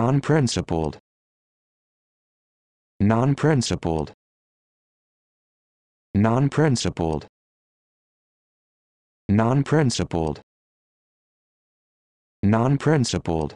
non-principled non-principled non-principled non-principled non-principled